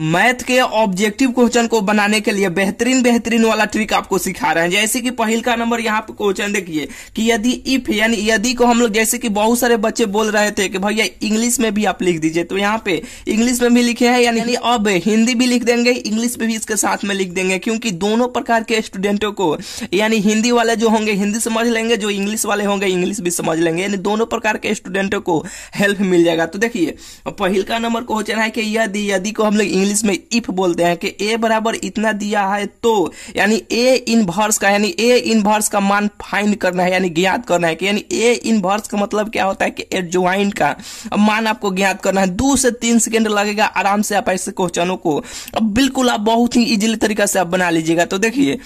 math के objective question को बनाने के लिए बेहतरीन बेहतरीन वाला ट्रिक आपको सिखा रहे हैं जैसे कि पहल का नंबर यहाँ पे क्वेश्चन देखिए कि यदि इफ यानी यदि को हम लोग जैसे कि बहुत सारे बच्चे बोल रहे थे कि भैया इंग्लिश में भी आप लिख दीजिए तो यहाँ पे इंग्लिश में भी लिखे हैं यानी अब हिंदी भी लिख देंगे इंग्लिश में भी इसके साथ में लिख देंगे क्योंकि दोनों प्रकार के स्टूडेंटों को यानी हिंदी वाले जो होंगे हिंदी समझ लेंगे जो इंग्लिश वाले होंगे इंग्लिश भी समझ लेंगे यानी दोनों प्रकार के स्टूडेंटों को हेल्प मिल जाएगा तो देखिए पहल का नंबर क्वेश्चन है कि यदि यदि को हम लोग इंग्लिश में इफ बोलते हैं कि ए बराबर इतना दिया है तो यानी ए इनवर्स का यानी ए इनवर्स का मान फाइंड करना है यानी ज्ञात करना है कि यानी ए इनवर्स का मतलब क्या होता है कि एडजॉइंट का मान आपको ज्ञात करना है दो से तीन सेकेंड लगेगा आराम से आप ऐसे क्वेश्चनों को अब बिल्कुल आप बहुत ही इजीली तरीका से आप बना लीजिएगा तो देखिए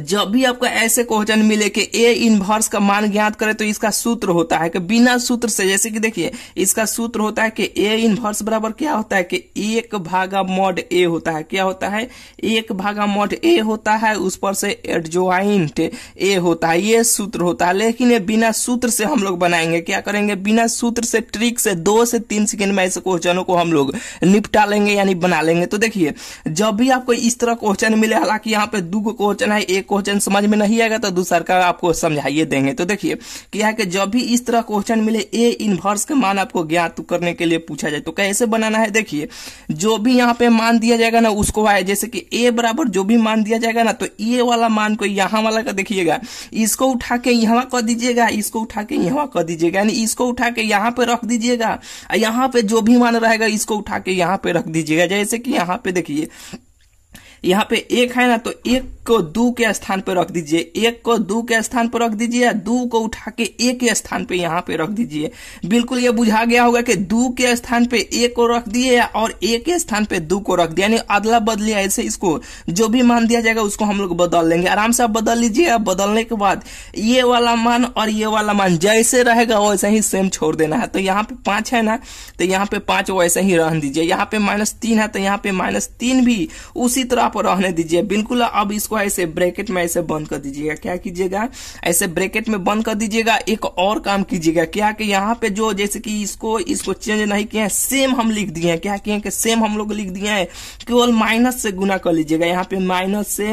जब भी आपका ऐसे क्वेश्चन मिले कि ए इनवर्स का मान ज्ञात करे तो इसका सूत्र होता है कि बिना सूत्र से जैसे कि देखिए इसका सूत्र होता है कि ए इनवर्स बराबर क्या होता है कि एक भागा मॉड ए होता है क्या होता है एक भागा मॉड ए होता है उस पर से एडजोइंट ए होता है ये सूत्र होता है लेकिन ये बिना सूत्र से हम लोग बनाएंगे क्या करेंगे बिना सूत्र से ट्रिक से दो से तीन सेकेंड में ऐसे क्वेश्चनों को हम लोग निपटा लेंगे यानी बना लेंगे तो देखिए जब भी आपको इस तरह क्वेश्चन मिले हालांकि यहाँ पे दो क्वेश्चन है एक एक क्वेश्चन समझ में नहीं आएगा तो दूसरा का आपको समझाइए देंगे तो देखिए कि यहाँ के जब भी इस तरह क्वेश्चन मिले ए इनवर्स का मान आपको ज्ञात करने के लिए पूछा जाए तो कैसे बनाना है देखिए जो भी यहाँ पे मान दिया जाएगा ना उसको आए जैसे कि ए बराबर जो भी मान दिया जाएगा ना तो ए वाला मान को यहाँ वाला का देखिएगा इसको उठा के यहाँ कर दीजिएगा इसको उठा के यहाँ कर दीजिएगा यानी इसको उठा के यहाँ पे रख दीजिएगा यहाँ पे जो भी मान रहेगा इसको उठा के यहाँ पे रख दीजिएगा जैसे कि यहाँ पे देखिए यहाँ पे एक है ना तो एक को दो के स्थान पर रख दीजिए एक को दो के स्थान पर रख दीजिए या दो को उठा के एक के स्थान पे यहाँ पे रख दीजिए बिल्कुल ये बुझा गया होगा कि दो के स्थान पे एक को रख दिए और एक के स्थान पे दो को रख दिया यानी अदला बदली ऐसे इसको जो भी मान दिया जाएगा उसको हम लोग बदल लेंगे आराम से आप बदल लीजिए बदलने के बाद ये वाला मान और ये वाला मान जैसे रहेगा वैसे ही सेम छोड़ देना है तो यहाँ पे पांच है ना तो यहाँ पे पांच वैसे ही रह दीजिए यहाँ पे माइनस तीन है तो यहाँ पे माइनस तीन भी उसी तरह आप रहने दीजिए बिल्कुल अब इसको ऐसे ब्रैकेट में ऐसे बंद कर दीजिएगा क्या कीजिएगा ऐसे ब्रैकेट में बंद कर दीजिएगा एक और काम कीजिएगा क्या कि यहाँ पे जो जैसे कि इसको इसको चेंज नहीं किया है सेम हम लिख दिए हैं क्या किए कि सेम हम लोग लिख दिए हैं केवल माइनस से गुना कर लीजिएगा यहाँ पे माइनस से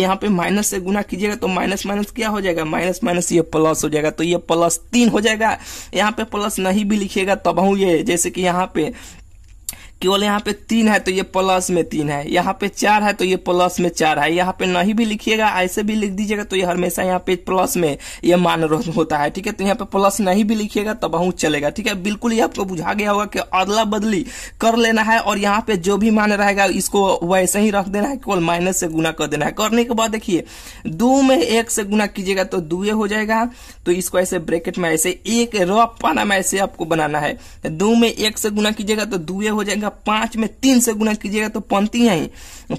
यहाँ पे माइनस से गुना कीजिएगा तो माइनस माइनस क्या हो जाएगा माइनस माइनस ये प्लस हो जाएगा तो ये प्लस तीन हो जाएगा यहाँ पे प्लस नहीं भी लिखिएगा तब हूँ ये जैसे कि यहाँ पे केवल यहाँ पे तीन है तो ये प्लस में तीन है यहाँ पे चार है तो ये प्लस में चार है यहाँ पे नहीं भी लिखिएगा ऐसे भी लिख दीजिएगा तो ये हमेशा यहाँ पे प्लस में ये मान होता है ठीक है तो यहाँ पे प्लस नहीं भी लिखिएगा तो बहुत चलेगा ठीक है बिल्कुल ये आपको बुझा गया होगा कि अदला बदली कर लेना है और यहाँ पे जो भी मान रहेगा इसको वैसे ही रख देना है केवल माइनस से गुना कर देना है करने के बाद देखिए दो में एक से गुना कीजिएगा तो दुए हो जाएगा तो इसको ऐसे ब्रेकेट में ऐसे एक रफ पाना में ऐसे आपको बनाना है दो में एक से गुना कीजिएगा तो दुए हो जाएगा पांच में तीन से गुना कीजिएगा तो पंती है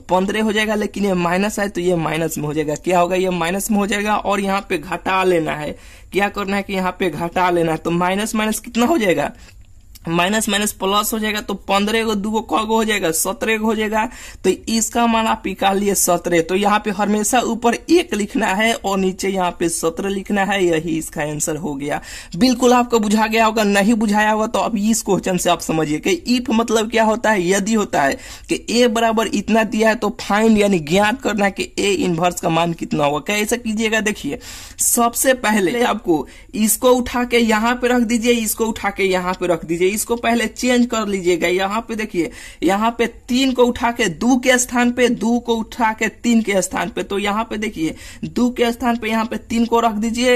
पंद्रह हो जाएगा लेकिन ये माइनस है तो ये माइनस में हो जाएगा क्या होगा ये माइनस में हो जाएगा और यहाँ पे घटा लेना है क्या करना है कि यहाँ पे घटा लेना है तो माइनस माइनस कितना हो जाएगा माइनस माइनस प्लस हो जाएगा तो पंद्रह गो क गो हो जाएगा सत्रह गो हो जाएगा तो इसका मान आप निकाल लिए सत्रह तो यहाँ पे हमेशा ऊपर एक लिखना है और नीचे यहाँ पे सत्रह लिखना है यही इसका आंसर हो गया बिल्कुल आपको बुझा गया होगा नहीं बुझाया होगा तो अब इस क्वेश्चन से आप समझिए कि इफ मतलब क्या होता है यदि होता है कि ए बराबर इतना दिया है तो फाइंड यानी ज्ञात करना है कि ए इनवर्स का मान कितना होगा कैसे कीजिएगा देखिए सबसे पहले आपको इसको उठा के यहाँ पे रख दीजिए इसको उठा के यहाँ पे रख दीजिए इसको पहले चेंज कर लीजिएगा यहाँ पे देखिए यहाँ पे तीन को उठा के दो के स्थान पे दो को उठा के तीन के स्थान पे तो यहाँ पे देखिए दो के स्थान पे यहाँ पे तीन को रख दीजिए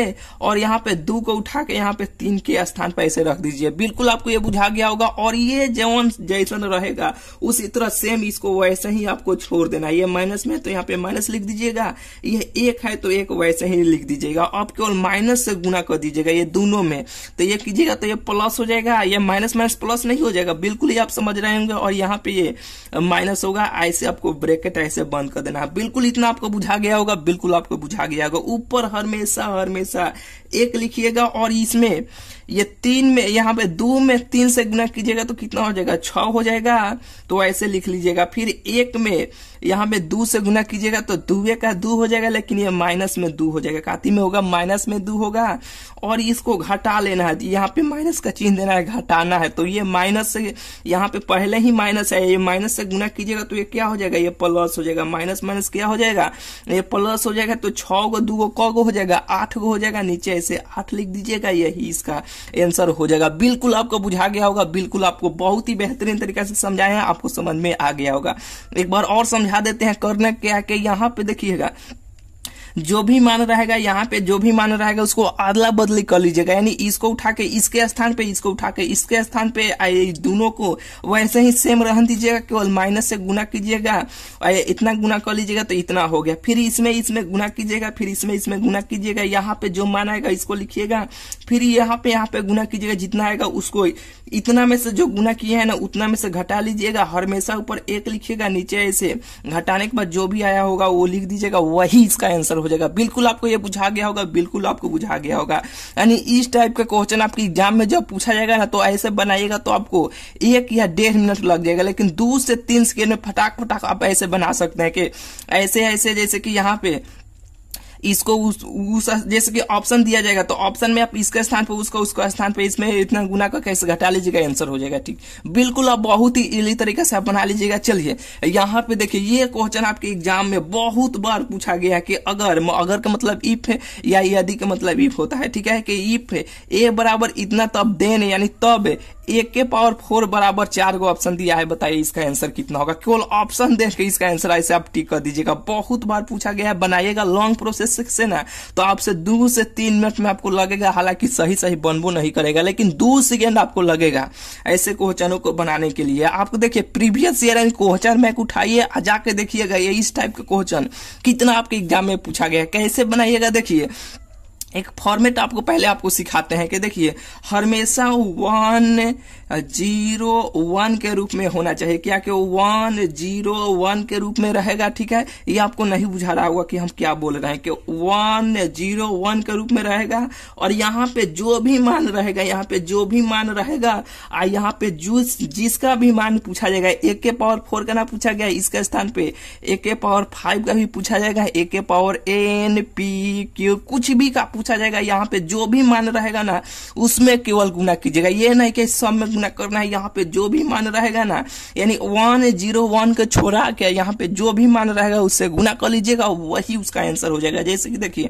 और यहाँ पे दो को उठा के यहाँ पे तीन के स्थान पे ऐसे रख दीजिए बिल्कुल आपको ये बुझा गया होगा और ये जवन जैसन रहेगा उसी तरह सेम इसको वैसे ही आपको छोड़ देना ये माइनस में तो यहाँ पे माइनस लिख दीजिएगा ये एक है तो एक वैसे ही लिख दीजिएगा आप केवल माइनस से गुना कर दीजिएगा ये दोनों में तो ये कीजिएगा तो ये प्लस हो जाएगा ये माइनस माइनस माइनस प्लस नहीं हो जाएगा बिल्कुल ही आप समझ रहे होंगे और यहाँ पे ये माइनस होगा ऐसे आपको ब्रेकेट ऐसे बंद कर देना है बिल्कुल इतना आपको बुझा गया होगा बिल्कुल आपको बुझा गया होगा ऊपर हमेशा हमेशा एक लिखिएगा और इसमें ये तीन में यहाँ पे दो में तीन से गुना कीजिएगा तो कितना हो जाएगा छ हो जाएगा तो ऐसे लिख लीजिएगा फिर एक में यहाँ पे दो से गुना कीजिएगा तो दुए का दो हो जाएगा लेकिन ये माइनस में दो हो जाएगा काती में होगा माइनस में दो होगा और इसको घटा लेना है यहाँ पे माइनस का चिन्ह देना है घटाना है तो ये माइनस से यहाँ पे पहले ही माइनस है ये माइनस से गुना कीजिएगा तो ये क्या हो जाएगा ये प्लस हो जाएगा माइनस माइनस क्या हो जाएगा ये प्लस हो जाएगा तो छो दो गो क गो हो जाएगा आठ गो हो जाएगा नीचे से आठ लिख दीजिएगा यही इसका आंसर हो जाएगा बिल्कुल आपको बुझा गया होगा बिल्कुल आपको बहुत ही बेहतरीन तरीके से समझाए हैं आपको समझ में आ गया होगा एक बार और समझा देते हैं करना क्या के यहाँ पे देखिएगा जो भी मान रहेगा यहाँ पे जो भी मान रहेगा उसको अदला बदली कर लीजिएगा यानी इसको उठा के इसके स्थान पे इसको उठा के इसके स्थान पे दोनों को वैसे ही सेम रहन दीजिएगा केवल माइनस से गुना कीजिएगा इतना गुना कर लीजिएगा तो इतना हो गया फिर इसमें इसमें गुना कीजिएगा फिर इसमें इसमें गुना कीजिएगा यहाँ पे जो मान आएगा इसको लिखिएगा फिर यहाँ पे यहाँ पे गुना कीजिएगा जितना आएगा उसको इतना में से जो गुना किया है ना उतना में से घटा लीजिएगा हमेशा ऊपर एक लिखिएगा नीचे ऐसे घटाने के बाद जो भी आया होगा वो लिख दीजिएगा वही इसका आंसर हो जाएगा बिल्कुल आपको ये बुझा गया होगा बिल्कुल आपको बुझा गया होगा यानी इस टाइप का क्वेश्चन आपके एग्जाम में जब पूछा जाएगा ना तो ऐसे बनाइएगा तो आपको एक या डेढ़ मिनट लग जाएगा लेकिन दो से तीन सेकेंड में फटाक फटाक आप ऐसे बना सकते हैं कि ऐसे ऐसे जैसे कि यहाँ पे इसको उस, उस जैसे कि ऑप्शन दिया जाएगा तो ऑप्शन में आप इसके स्थान पर उसको उसका स्थान पर इसमें इतना गुना का कैसे घटा लीजिएगा आंसर हो जाएगा ठीक बिल्कुल आप बहुत ही इजी तरीके से आप बना लीजिएगा चलिए यहाँ पे देखिए ये क्वेश्चन आपके एग्जाम में बहुत बार पूछा गया कि अगर अगर का मतलब इफ है या यदि का मतलब इफ होता है ठीक है कि इफ है ए बराबर इतना तब देन यानी तब एक के पावर फोर बराबर चार को ऑप्शन दिया है बताइए इसका आंसर कितना होगा केवल ऑप्शन देख के इसका आंसर ऐसे आप टिक कर दीजिएगा बहुत बार पूछा गया है बनाइएगा लॉन्ग प्रोसेस सेक्शन है तो आपसे दो से तीन मिनट में आपको लगेगा हालांकि सही सही बनबो नहीं करेगा लेकिन दो सेकेंड आपको लगेगा ऐसे क्वेश्चनों को बनाने के लिए आपको देखिए प्रीवियस ईयर क्वेश्चन बैंक उठाइए जाके देखिएगा ये इस टाइप के क्वेश्चन कितना आपके एग्जाम में पूछा गया कैसे बनाइएगा देखिए एक फॉर्मेट आपको पहले आपको सिखाते हैं कि देखिए हमेशा वन जीरो वन के रूप में होना चाहिए क्या कि वन जीरो वन के रूप में रहेगा ठीक है ये आपको नहीं बुझा रहा होगा कि हम क्या बोल रहे हैं कि वन जीरो वन के रूप में रहेगा और यहाँ पे जो भी मान रहेगा यहाँ पे जो भी मान रहेगा और यहाँ पे जो जिसका भी मान पूछा जाएगा एक के पावर फोर का ना पूछा गया इसके स्थान पे एक के पावर फाइव का भी पूछा जाएगा एक के पावर एन पी क्यू कुछ भी का पूछा जाएगा यहाँ पे जो भी मान रहेगा ना उसमें केवल गुना कीजिएगा ये नहीं कि सब में गुना करना है यहाँ पे जो भी मान रहेगा ना यानी वन जीरो वन को छोड़ा के यहाँ पे जो भी मान रहेगा उससे गुना कर लीजिएगा वही उसका आंसर हो जाएगा जैसे कि देखिए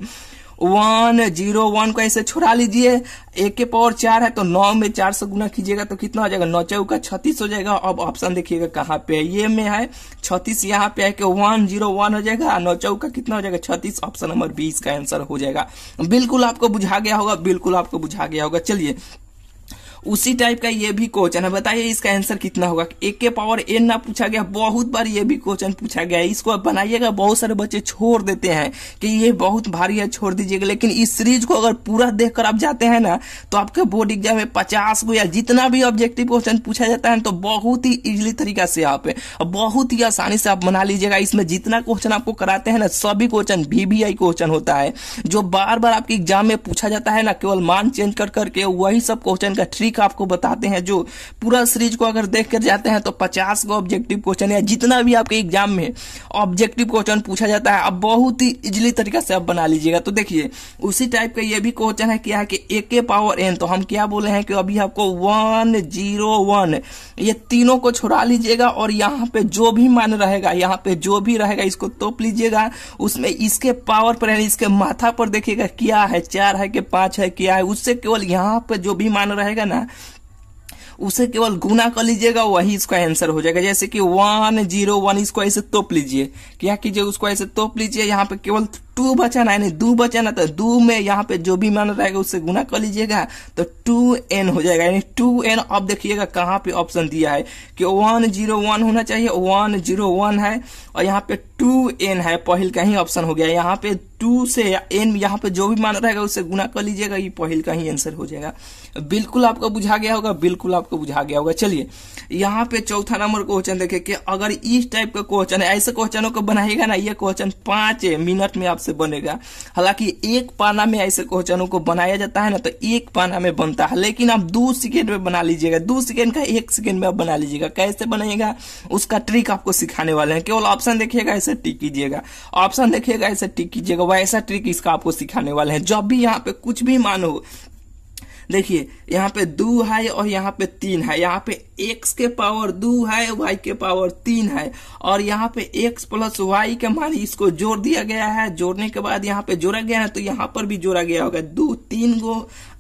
वन जीरो वन को ऐसे छुड़ा लीजिए एक के पावर चार है तो नौ में चार से गुना कीजिएगा तो कितना हो जाएगा नौ चौका छत्तीस हो जाएगा अब ऑप्शन देखिएगा कहाँ पे ये में है छत्तीस यहाँ पे है कि वन जीरो वन हो जाएगा नौ चौका कितना हो जाएगा छत्तीस ऑप्शन नंबर बीस का आंसर हो जाएगा बिल्कुल आपको बुझा गया होगा बिल्कुल आपको बुझा गया होगा चलिए उसी टाइप का ये भी क्वेश्चन है बताइए इसका आंसर कितना होगा एक के पावर एन ना पूछा गया बहुत बार ये भी क्वेश्चन पूछा गया है इसको बनाइएगा बहुत सारे बच्चे छोड़ देते हैं कि ये बहुत भारी है छोड़ दीजिएगा लेकिन इस सीरीज को अगर पूरा देख आप जाते हैं ना तो आपके बोर्ड एग्जाम में पचास को या जितना भी ऑब्जेक्टिव क्वेश्चन पूछा जाता है तो बहुत ही इजिली तरीका से आप बहुत ही आसानी से आप बना लीजिएगा इसमें जितना क्वेश्चन आपको कराते हैं ना सभी क्वेश्चन बीबीआई क्वेश्चन होता है जो बार बार आपके एग्जाम में पूछा जाता है ना केवल मान चेंज कर करके वही सब क्वेश्चन का ट्रिक ट्रिक आपको बताते हैं जो पूरा सीरीज को अगर देख कर जाते हैं तो पचास गो ऑब्जेक्टिव क्वेश्चन या जितना भी आपके एग्जाम में ऑब्जेक्टिव क्वेश्चन पूछा जाता है अब बहुत ही इजिली तरीका से आप बना लीजिएगा तो देखिए उसी टाइप का ये भी क्वेश्चन है क्या है कि ए के पावर एन तो हम क्या बोले हैं कि अभी आपको वन जीरो वन ये तीनों को छुड़ा लीजिएगा और यहाँ पे जो भी मान रहेगा यहाँ पे जो भी रहेगा इसको तोप लीजिएगा उसमें इसके पावर पर यानी इसके माथा पर देखिएगा क्या है चार है कि पांच है क्या है उससे केवल यहाँ पे जो भी मान रहेगा ना उसे केवल गुना कर लीजिएगा वही इसका आंसर हो जाएगा जैसे कि वन जीरो वन इसको ऐसे तोप लीजिए क्या कीजिए उसको ऐसे तोप लीजिए यहाँ पे केवल टू बचाना यानी दो बचाना तो दो में यहाँ पे जो भी मान रहेगा उससे गुना कर लीजिएगा तो टू एन हो जाएगा यानी टू एन अब देखिएगा कहाँ पे ऑप्शन दिया है कि वन जीरो वन होना चाहिए वन जीरो वन है और यहाँ पे टू एन है पहल का ही ऑप्शन हो गया यहाँ पे टू से एन यहाँ पे जो भी मान रहेगा उससे गुना कर लीजिएगा ये पहल का ही आंसर हो जाएगा बिल्कुल आपको बुझा गया होगा बिल्कुल आपको बुझा गया होगा चलिए यहाँ पे चौथा नंबर क्वेश्चन देखे कि अगर इस टाइप का क्वेश्चन है ऐसे क्वेश्चनों को बनाएगा ना ये क्वेश्चन पांच मिनट में आप से बनेगा हालांकि एक पाना में ऐसे क्वेश्चनों को बनाया जाता है ना तो एक पाना में बनता है लेकिन आप दो सेकेंड में बना लीजिएगा दो सेकेंड का एक सेकेंड में आप बना लीजिएगा कैसे बनाइएगा उसका ट्रिक आपको सिखाने वाले हैं केवल ऑप्शन देखिएगा ऐसे टिक कीजिएगा ऑप्शन देखिएगा ऐसे टिक कीजिएगा वैसा ट्रिक इसका आपको सिखाने वाले हैं जब भी यहाँ पे कुछ भी मानो देखिए यहाँ पे दो है और यहाँ पे तीन है यहाँ पे एक्स के पावर दो है वाई के पावर तीन है और यहाँ पे एक्स प्लस वाई के मान इसको जोड़ दिया गया है जोड़ने के बाद यहाँ पे जोड़ा गया है तो यहाँ पर भी जोड़ा गया होगा दो तीन गो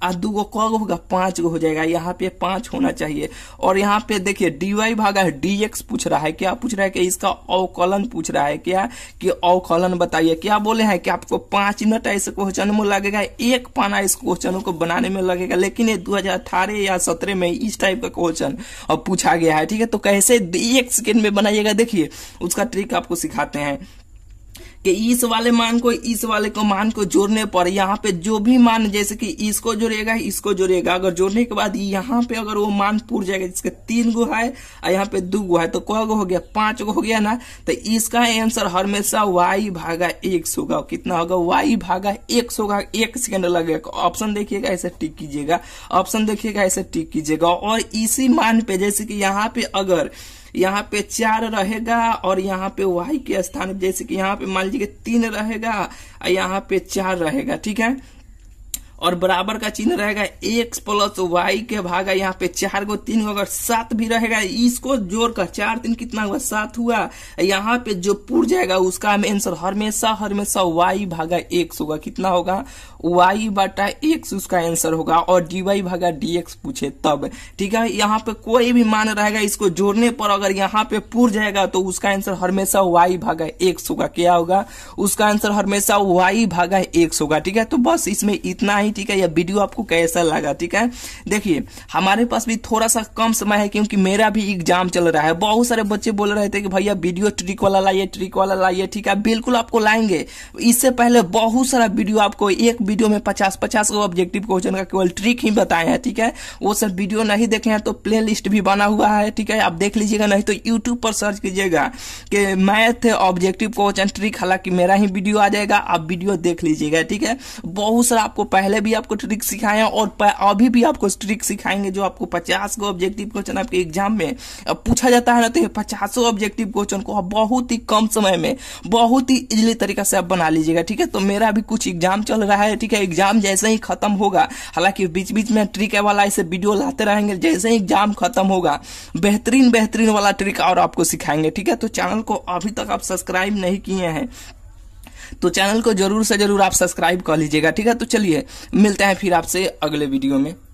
और दू गो कौ गो होगा पांच गो हो जाएगा यहाँ पे पांच होना चाहिए और यहाँ पे देखिए डी भागा है डी पूछ रहा है क्या पूछ रहा है कि इसका अवकलन पूछ रहा है क्या कि अवकलन बताइए क्या बोले हैं कि आपको पांच मिनट इस क्वेश्चन में लगेगा एक पाना इस क्वेश्चन को बनाने में लगेगा लेकिन ये दो या सत्रह में इस टाइप का क्वेश्चन पूछा गया है ठीक है तो कैसे एक सेकेंड में बनाइएगा देखिए उसका ट्रिक आपको सिखाते हैं कि इस वाले मान को इस वाले को मान को जोड़ने पर यहाँ पे जो भी मान जैसे कि इसको जोड़ेगा इसको जोड़ेगा अगर जोड़ने के बाद यहाँ पे अगर वो मान पूर जाएगा जिसके तीन गो है और यहाँ पे दो गो है तो कौ गो हो गया पांच गो हो गया ना तो इसका आंसर हमेशा वाई भागा एक होगा कितना होगा वाई भागा एक होगा एक सेकेंड लगेगा ऑप्शन देखिएगा ऐसे टिक कीजिएगा ऑप्शन देखिएगा ऐसे टिक कीजिएगा और इसी मान पे जैसे कि यहाँ पे अगर यहाँ पे चार रहेगा और यहाँ पे वाई के स्थान जैसे कि यहाँ पे मान लीजिए तीन रहेगा और यहाँ पे चार रहेगा ठीक है और बराबर का चिन्ह रहेगा एक्स प्लस वाई के भागा यहाँ पे चार गो तीन गो अगर सात भी रहेगा इसको जोड़कर चार तीन कितना हुआ सात हुआ यहाँ पे जो पुर जाएगा उसका आंसर हमेशा हमेशा वाई भागा एक्स होगा कितना होगा वाई बटा एक्स उसका आंसर होगा और डीवाई भागा डीएक्स पूछे तब ठीक है यहाँ पे कोई भी मान रहेगा इसको जोड़ने पर अगर यहाँ पे पुर जाएगा तो उसका आंसर हमेशा वाई भागा एक्स होगा क्या होगा उसका आंसर हमेशा वाई भागा एक्स होगा ठीक है तो बस इसमें इतना ही ठीक है यह वीडियो आपको कैसा लगा ठीक है देखिए हमारे पास भी थोड़ा सा कम समय है क्योंकि मेरा भी एग्जाम चल रहा है बहुत सारे बच्चे बोल रहे थे कि भैया वीडियो ट्रिक वाला लाइए ट्रिक वाला लाइए ठीक है बिल्कुल आपको लाएंगे इससे पहले बहुत सारा वीडियो आपको एक वीडियो में पचास पचास को ऑब्जेक्टिव क्वेश्चन का केवल ट्रिक ही बताए हैं ठीक है वो सब वीडियो नहीं देखे हैं तो प्ले भी बना हुआ है ठीक है आप देख लीजिएगा नहीं तो यूट्यूब पर सर्च कीजिएगा कि मैथ ऑब्जेक्टिव क्वेश्चन ट्रिक हालांकि मेरा ही वीडियो आ जाएगा आप वीडियो देख लीजिएगा ठीक है बहुत सारा आपको पहले पहले भी आपको ट्रिक सिखाए हैं और अभी भी आपको ट्रिक सिखाएंगे जो आपको पचास को ऑब्जेक्टिव क्वेश्चन आपके एग्जाम में पूछा जाता है ना तो पचासों ऑब्जेक्टिव क्वेश्चन को आप बहुत ही कम समय में बहुत ही इजली तरीका से आप बना लीजिएगा ठीक है तो मेरा अभी कुछ एग्जाम चल रहा है ठीक है एग्जाम जैसे ही खत्म होगा हालांकि बीच बीच में ट्रिक वाला ऐसे वीडियो लाते रहेंगे जैसे ही एग्जाम खत्म होगा बेहतरीन बेहतरीन वाला ट्रिक और आपको सिखाएंगे ठीक है तो चैनल को अभी तक आप सब्सक्राइब नहीं किए हैं तो चैनल को जरूर से जरूर आप सब्सक्राइब कर लीजिएगा ठीक है तो चलिए मिलते हैं फिर आपसे अगले वीडियो में